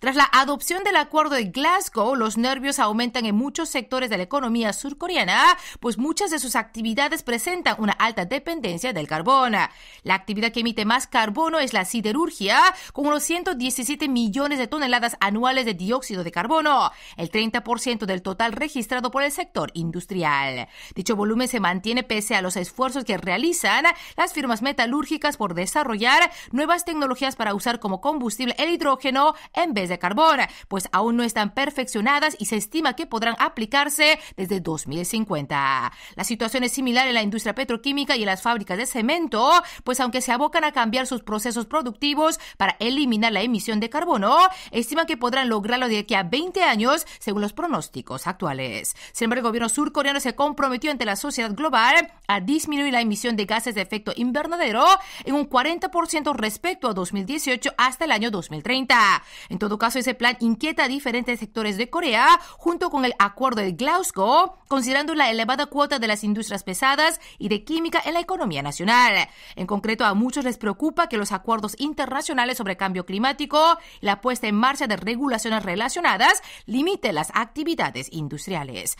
Tras la adopción del acuerdo de Glasgow, los nervios aumentan en muchos sectores de la economía surcoreana, pues muchas de sus actividades presentan una alta dependencia del carbón. La actividad que emite más carbono es la siderurgia, con unos 117 millones de toneladas anuales de dióxido de carbono, el 30% del total registrado por el sector industrial. Dicho volumen se mantiene pese a los esfuerzos que realizan las firmas metalúrgicas por desarrollar nuevas tecnologías para usar como combustible el hidrógeno en vez de carbón, pues aún no están perfeccionadas y se estima que podrán aplicarse desde 2050. La situación es similar en la industria petroquímica y en las fábricas de cemento, pues aunque se abocan a cambiar sus procesos productivos para eliminar la emisión de carbono, estiman que podrán lograrlo de aquí a 20 años, según los pronósticos actuales. Sin embargo, el gobierno surcoreano se comprometió ante la sociedad global a disminuir la emisión de gases de efecto invernadero en un 40% respecto a 2018 hasta el año 2030. En todo caso, ese plan inquieta a diferentes sectores de Corea, junto con el acuerdo de Glasgow, considerando la elevada cuota de las industrias pesadas y de química en la economía nacional. En concreto, a muchos les preocupa que los acuerdos internacionales sobre cambio climático la puesta en marcha de regulaciones relacionadas limite las actividades industriales.